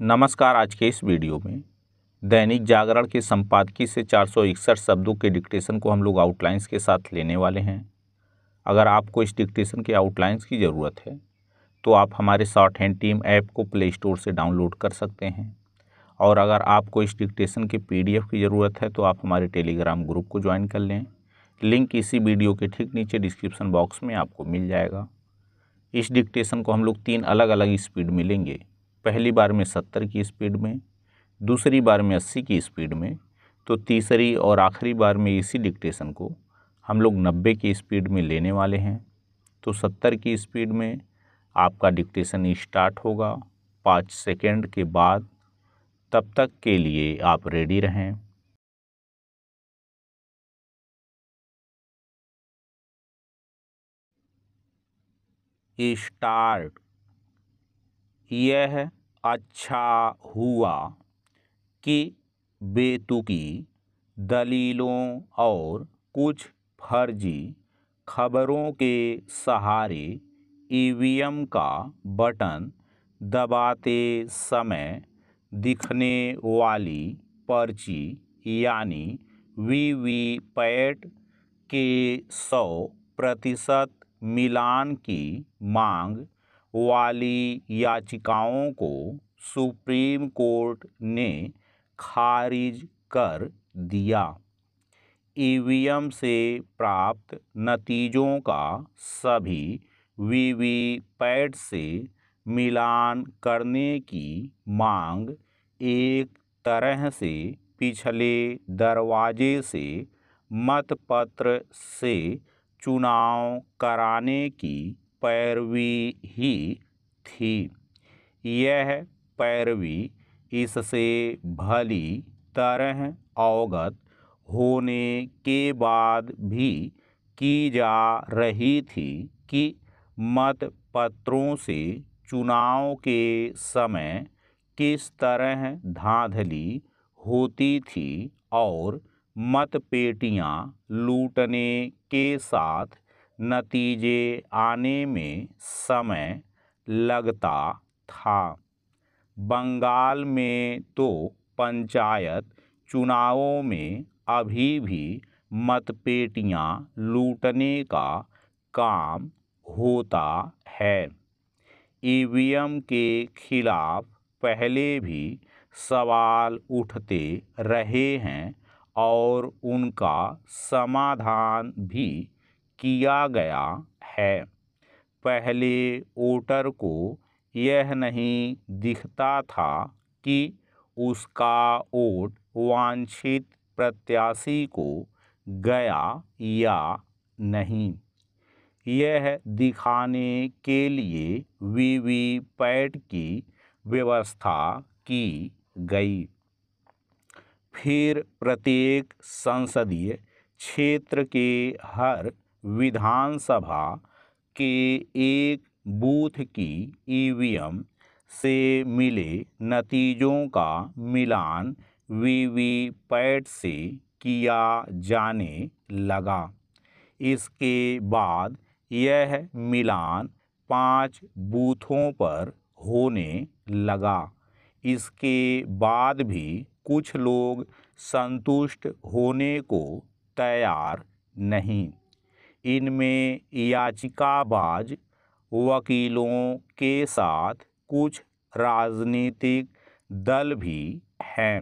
नमस्कार आज के इस वीडियो में दैनिक जागरण के संपादकीय से चार शब्दों के डिक्टेशन को हम लोग आउटलाइंस के साथ लेने वाले हैं अगर आपको इस डिक्टेशन के आउटलाइंस की ज़रूरत है तो आप हमारे शॉर्ट हैंड टीम ऐप को प्ले स्टोर से डाउनलोड कर सकते हैं और अगर आपको इस डिक्टेशन के पीडीएफ की ज़रूरत है तो आप हमारे टेलीग्राम ग्रुप को ज्वाइन कर लें लिंक इसी वीडियो के ठीक नीचे डिस्क्रिप्शन बॉक्स में आपको मिल जाएगा इस डिक्टेशन को हम लोग तीन अलग अलग स्पीड मिलेंगे पहली बार में सत्तर की स्पीड में दूसरी बार में अस्सी की स्पीड में तो तीसरी और आखिरी बार में इसी डिक्टेशन को हम लोग नब्बे की स्पीड में लेने वाले हैं तो सत्तर की स्पीड में आपका डिक्टेशन स्टार्ट होगा पाँच सेकेंड के बाद तब तक के लिए आप रेडी रहें स्टार्ट यह अच्छा हुआ कि बेतुकी दलीलों और कुछ फर्जी खबरों के सहारे ई वी एम का बटन दबाते समय दिखने वाली पर्ची यानी वी वी पैट के सौ प्रतिशत मिलान की मांग वाली याचिकाओं को सुप्रीम कोर्ट ने खारिज कर दिया ई से प्राप्त नतीजों का सभी वीवीपैट से मिलान करने की मांग एक तरह से पिछले दरवाजे से मतपत्र से चुनाव कराने की पैरवी ही थी यह पैरवी इससे भली तरह अवगत होने के बाद भी की जा रही थी कि मतपत्रों से चुनाव के समय किस तरह धांधली होती थी और मतपेटियां लूटने के साथ नतीजे आने में समय लगता था बंगाल में तो पंचायत चुनावों में अभी भी मतपेटियाँ लूटने का काम होता है ई के खिलाफ पहले भी सवाल उठते रहे हैं और उनका समाधान भी किया गया है पहले वोटर को यह नहीं दिखता था कि उसका वोट वांछित प्रत्याशी को गया या नहीं यह दिखाने के लिए वीवीपैट की व्यवस्था की गई फिर प्रत्येक संसदीय क्षेत्र के हर विधानसभा के एक बूथ की ईवीएम से मिले नतीजों का मिलान वीवीपैट से किया जाने लगा इसके बाद यह मिलान पांच बूथों पर होने लगा इसके बाद भी कुछ लोग संतुष्ट होने को तैयार नहीं इनमें याचिकाबाज वकीलों के साथ कुछ राजनीतिक दल भी हैं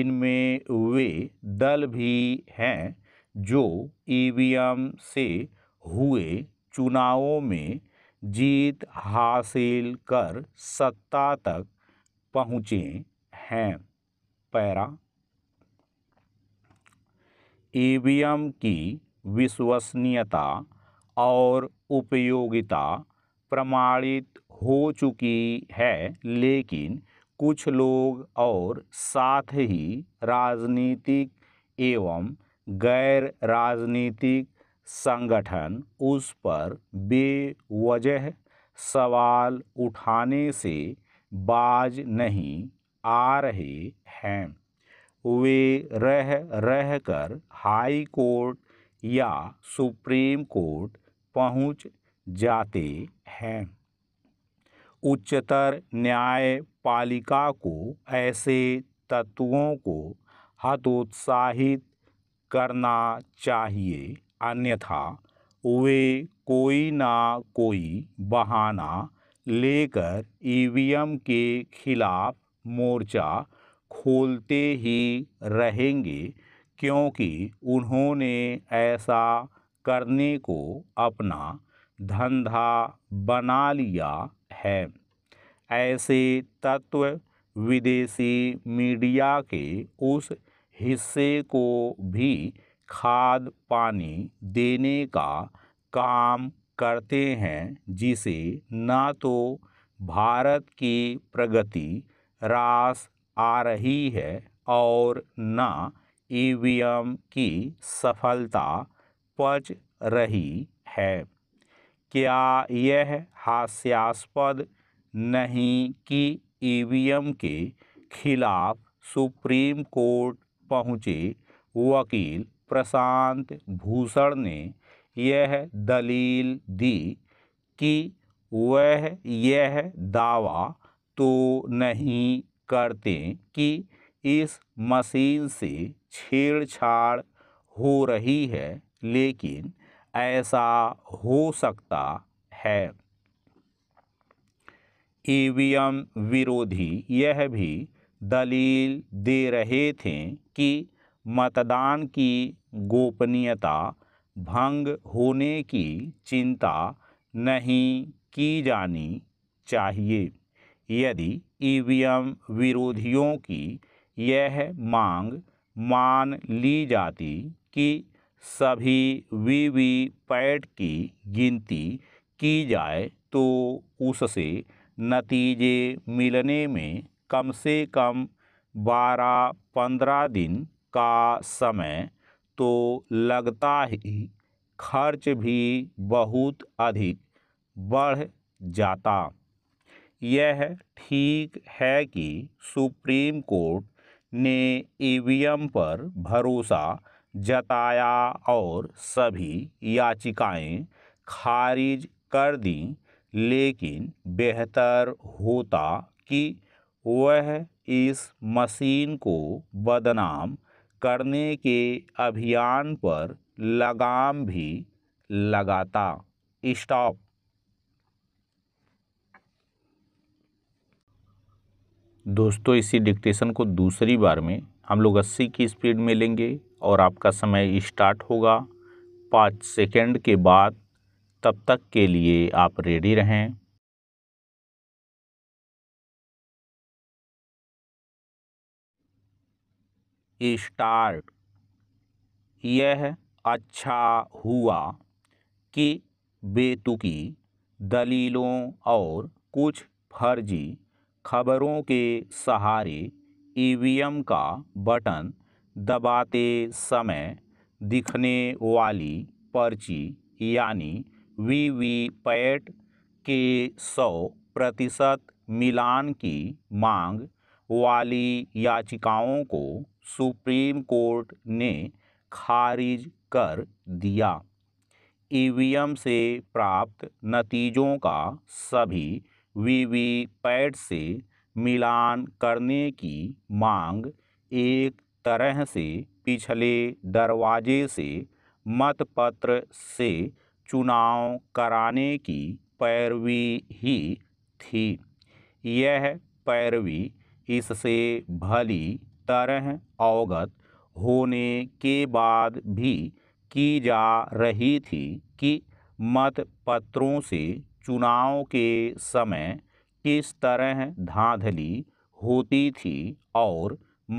इनमें वे दल भी हैं जो ई से हुए चुनावों में जीत हासिल कर सत्ता तक पहुँचे हैं पैरा ई की विश्वसनीयता और उपयोगिता प्रमाणित हो चुकी है लेकिन कुछ लोग और साथ ही राजनीतिक एवं गैर राजनीतिक संगठन उस पर बेवजह सवाल उठाने से बाज नहीं आ रहे हैं वे रह रह कर हाई कोर्ट या सुप्रीम कोर्ट पहुंच जाते हैं उच्चतर न्यायपालिका को ऐसे तत्वों को हतोत्साहित करना चाहिए अन्यथा वे कोई ना कोई बहाना लेकर ईवीएम के खिलाफ मोर्चा खोलते ही रहेंगे क्योंकि उन्होंने ऐसा करने को अपना धंधा बना लिया है ऐसे तत्व विदेशी मीडिया के उस हिस्से को भी खाद पानी देने का काम करते हैं जिसे न तो भारत की प्रगति रास आ रही है और न ईवीएम की सफलता पच रही है क्या यह हास्यास्पद नहीं कि ईवीएम के खिलाफ सुप्रीम कोर्ट पहुंचे वकील प्रशांत भूषण ने यह दलील दी कि वह यह दावा तो नहीं करते कि इस मशीन से छेड़छाड़ हो रही है लेकिन ऐसा हो सकता है ईवीएम विरोधी यह भी दलील दे रहे थे कि मतदान की गोपनीयता भंग होने की चिंता नहीं की जानी चाहिए यदि ईवीएम विरोधियों की यह मांग मान ली जाती कि सभी वी वी पैट की गिनती की जाए तो उससे नतीजे मिलने में कम से कम बारह पंद्रह दिन का समय तो लगता ही खर्च भी बहुत अधिक बढ़ जाता यह ठीक है कि सुप्रीम कोर्ट ने ईवीएम पर भरोसा जताया और सभी याचिकाएं खारिज कर दी लेकिन बेहतर होता कि वह इस मशीन को बदनाम करने के अभियान पर लगाम भी लगाता स्टॉप दोस्तों इसी डिक्टेशन को दूसरी बार में हम लोग 80 की स्पीड में लेंगे और आपका समय स्टार्ट होगा पाँच सेकेंड के बाद तब तक के लिए आप रेडी रहें स्टार्ट यह अच्छा हुआ कि बेतुकी दलीलों और कुछ फर्जी खबरों के सहारे ईवीएम का बटन दबाते समय दिखने वाली पर्ची यानी वीवीपैट के सौ प्रतिशत मिलान की मांग वाली याचिकाओं को सुप्रीम कोर्ट ने खारिज कर दिया ईवीएम से प्राप्त नतीजों का सभी वीवीपैट से मिलान करने की मांग एक तरह से पिछले दरवाजे से मतपत्र से चुनाव कराने की पैरवी ही थी यह पैरवी इससे भली तरह अवगत होने के बाद भी की जा रही थी कि मतपत्रों से चुनाव के समय किस तरह धांधली होती थी और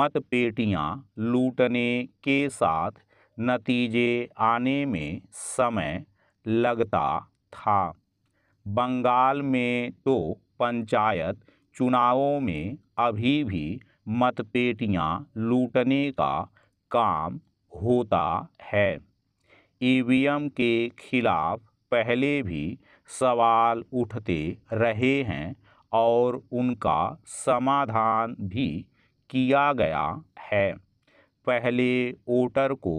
मतपेटियां लूटने के साथ नतीजे आने में समय लगता था बंगाल में तो पंचायत चुनावों में अभी भी मतपेटियां लूटने का काम होता है ईवीएम के खिलाफ पहले भी सवाल उठते रहे हैं और उनका समाधान भी किया गया है पहले वोटर को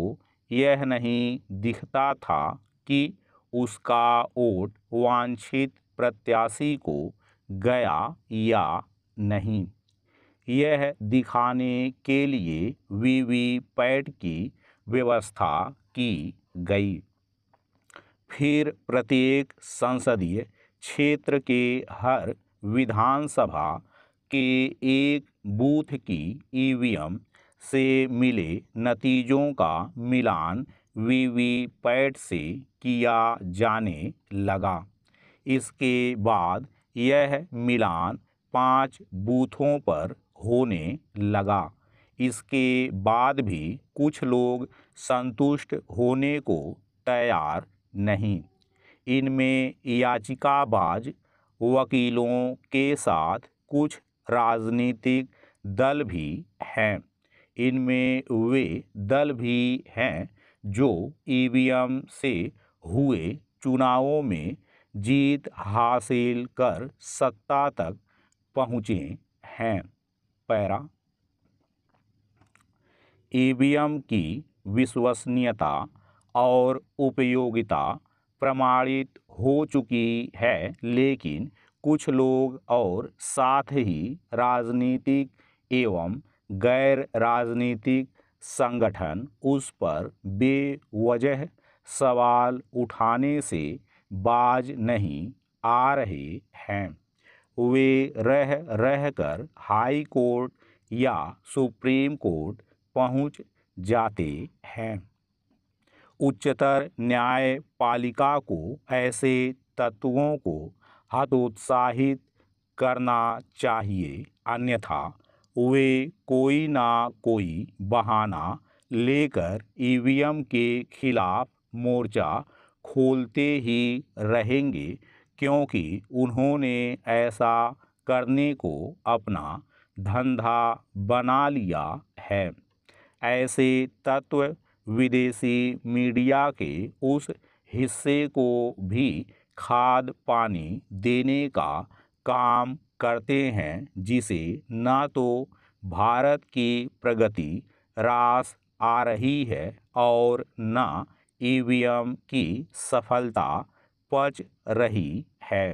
यह नहीं दिखता था कि उसका वोट वांछित प्रत्याशी को गया या नहीं यह दिखाने के लिए वीवीपैट की व्यवस्था की गई फिर प्रत्येक संसदीय क्षेत्र के हर विधानसभा के एक बूथ की ईवीएम से मिले नतीजों का मिलान वीवीपैट से किया जाने लगा इसके बाद यह मिलान पांच बूथों पर होने लगा इसके बाद भी कुछ लोग संतुष्ट होने को तैयार नहीं इनमें याचिकाबाज वकीलों के साथ कुछ राजनीतिक दल भी हैं इनमें वे दल भी हैं जो ईवीएम से हुए चुनावों में जीत हासिल कर सत्ता तक पहुँचे हैं पैरा ईवीएम की विश्वसनीयता और उपयोगिता प्रमाणित हो चुकी है लेकिन कुछ लोग और साथ ही राजनीतिक एवं गैर राजनीतिक संगठन उस पर बेवजह सवाल उठाने से बाज नहीं आ रहे हैं वे रह रह कर हाई कोर्ट या सुप्रीम कोर्ट पहुंच जाते हैं उच्चतर न्यायपालिका को ऐसे तत्वों को हतोत्साहित करना चाहिए अन्यथा वे कोई ना कोई बहाना लेकर ईवीएम के खिलाफ मोर्चा खोलते ही रहेंगे क्योंकि उन्होंने ऐसा करने को अपना धंधा बना लिया है ऐसे तत्व विदेशी मीडिया के उस हिस्से को भी खाद पानी देने का काम करते हैं जिसे न तो भारत की प्रगति रास आ रही है और न ई की सफलता पच रही है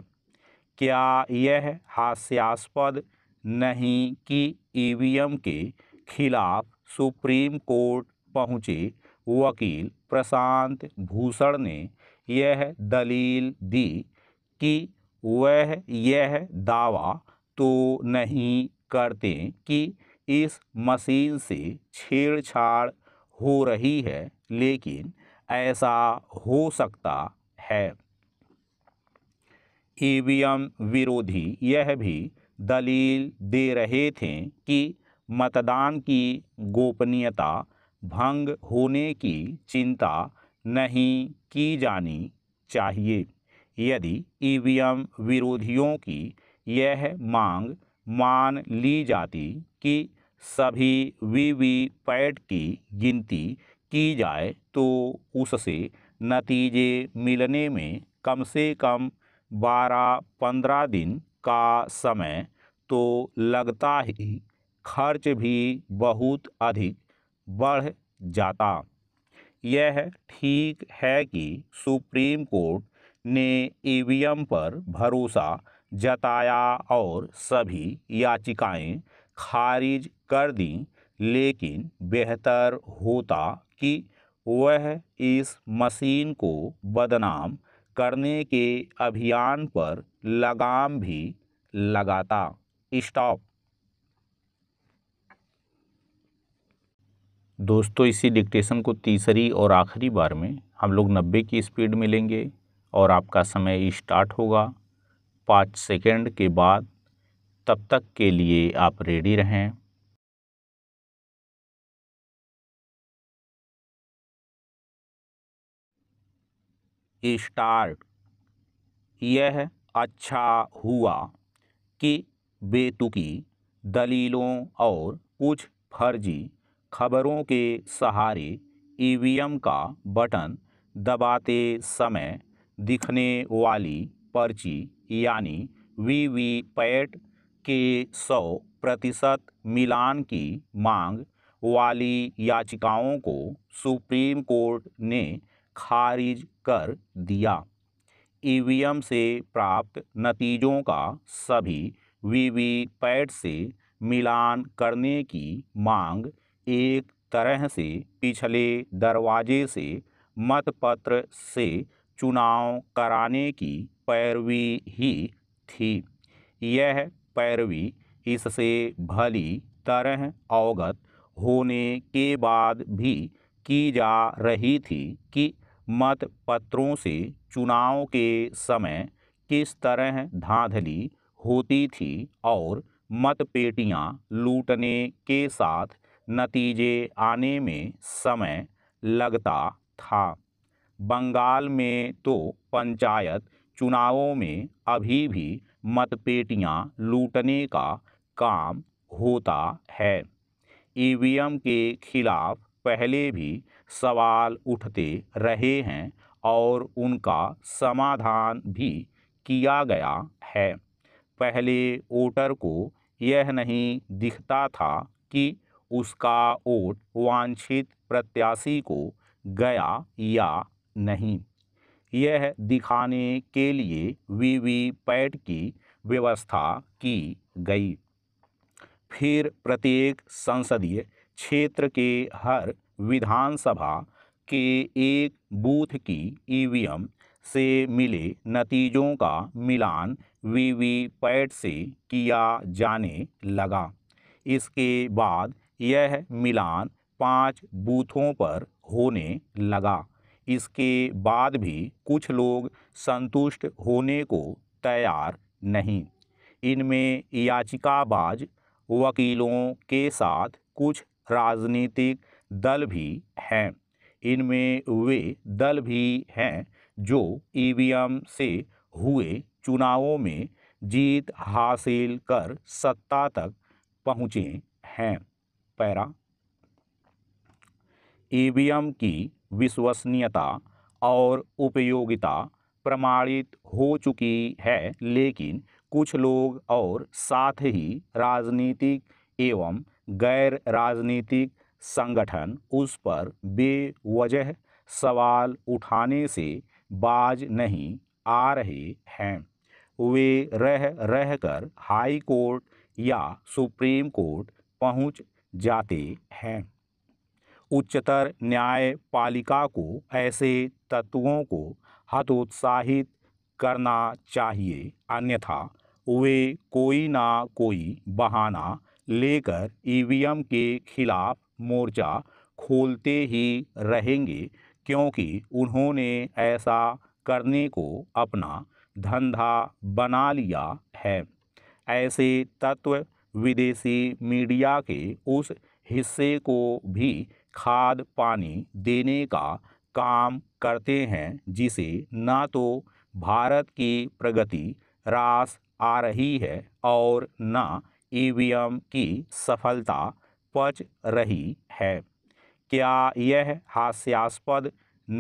क्या यह हास्यास्पद नहीं कि ई के खिलाफ सुप्रीम कोर्ट पहुँचे वकील प्रशांत भूषण ने यह दलील दी कि वह यह दावा तो नहीं करते कि इस मशीन से छेड़छाड़ हो रही है लेकिन ऐसा हो सकता है ई विरोधी यह भी दलील दे रहे थे कि मतदान की गोपनीयता भंग होने की चिंता नहीं की जानी चाहिए यदि ईवीएम विरोधियों की यह मांग मान ली जाती कि सभी वीवीपैट की गिनती की जाए तो उससे नतीजे मिलने में कम से कम 12-15 दिन का समय तो लगता ही खर्च भी बहुत अधिक बढ़ जाता यह ठीक है कि सुप्रीम कोर्ट ने ई पर भरोसा जताया और सभी याचिकाएं खारिज कर दी लेकिन बेहतर होता कि वह इस मशीन को बदनाम करने के अभियान पर लगाम भी लगाता स्टॉप दोस्तों इसी डिक्टेशन को तीसरी और आखिरी बार में हम लोग नब्बे की स्पीड में लेंगे और आपका समय स्टार्ट होगा पाँच सेकेंड के बाद तब तक के लिए आप रेडी रहें स्टार्ट यह अच्छा हुआ कि बेतुकी दलीलों और कुछ फर्जी खबरों के सहारे ईवीएम का बटन दबाते समय दिखने वाली पर्ची यानी वीवीपैट के सौ प्रतिशत मिलान की मांग वाली याचिकाओं को सुप्रीम कोर्ट ने खारिज कर दिया ईवीएम से प्राप्त नतीजों का सभी वीवीपैट से मिलान करने की मांग एक तरह से पिछले दरवाजे से मतपत्र से चुनाव कराने की पैरवी ही थी यह पैरवी इससे भली तरह अवगत होने के बाद भी की जा रही थी कि मतपत्रों से चुनाव के समय किस तरह धांधली होती थी और मतपेटियां लूटने के साथ नतीजे आने में समय लगता था बंगाल में तो पंचायत चुनावों में अभी भी मतपेटियां लूटने का काम होता है ईवीएम के खिलाफ पहले भी सवाल उठते रहे हैं और उनका समाधान भी किया गया है पहले वोटर को यह नहीं दिखता था कि उसका वोट वांछित प्रत्याशी को गया या नहीं यह दिखाने के लिए वीवीपैट की व्यवस्था की गई फिर प्रत्येक संसदीय क्षेत्र के हर विधानसभा के एक बूथ की ईवीएम से मिले नतीजों का मिलान वीवीपैट से किया जाने लगा इसके बाद यह मिलान पांच बूथों पर होने लगा इसके बाद भी कुछ लोग संतुष्ट होने को तैयार नहीं इनमें याचिकाबाज वकीलों के साथ कुछ राजनीतिक दल भी हैं इनमें वे दल भी हैं जो ईवीएम से हुए चुनावों में जीत हासिल कर सत्ता तक पहुँचे हैं पैरा ईवीएम की विश्वसनीयता और उपयोगिता प्रमाणित हो चुकी है लेकिन कुछ लोग और साथ ही राजनीतिक एवं गैर राजनीतिक संगठन उस पर बेवजह सवाल उठाने से बाज नहीं आ रहे हैं वे रह रहकर हाई कोर्ट या सुप्रीम कोर्ट पहुंच जाते हैं उच्चतर न्यायपालिका को ऐसे तत्वों को हतोत्साहित करना चाहिए अन्यथा वे कोई ना कोई बहाना लेकर ईवीएम के खिलाफ मोर्चा खोलते ही रहेंगे क्योंकि उन्होंने ऐसा करने को अपना धंधा बना लिया है ऐसे तत्व विदेशी मीडिया के उस हिस्से को भी खाद पानी देने का काम करते हैं जिसे न तो भारत की प्रगति रास आ रही है और न ई की सफलता पच रही है क्या यह हास्यास्पद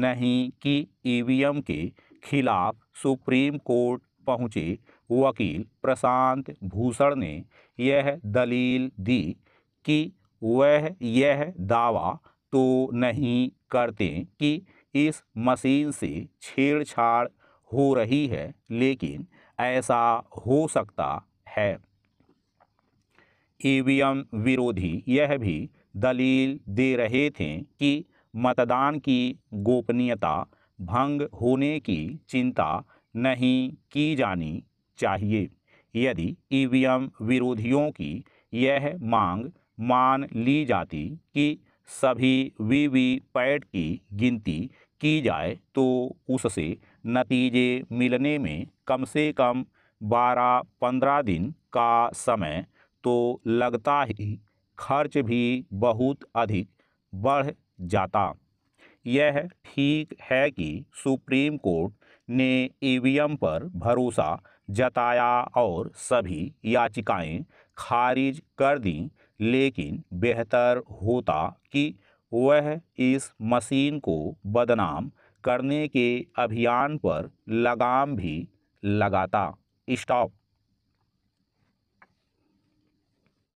नहीं कि ई के खिलाफ सुप्रीम कोर्ट पहुंचे वकील प्रशांत भूषण ने यह दलील दी कि वह यह दावा तो नहीं करते कि इस मशीन से छेड़छाड़ हो रही है लेकिन ऐसा हो सकता है ईवीएम विरोधी यह भी दलील दे रहे थे कि मतदान की गोपनीयता भंग होने की चिंता नहीं की जानी चाहिए यदि ईवीएम विरोधियों की यह मांग मान ली जाती कि सभी वीवीपैट की गिनती की जाए तो उससे नतीजे मिलने में कम से कम 12-15 दिन का समय तो लगता ही खर्च भी बहुत अधिक बढ़ जाता यह ठीक है कि सुप्रीम कोर्ट ने ईवीएम पर भरोसा जताया और सभी याचिकाएं खारिज कर दीं लेकिन बेहतर होता कि वह इस मशीन को बदनाम करने के अभियान पर लगाम भी लगाता स्टॉप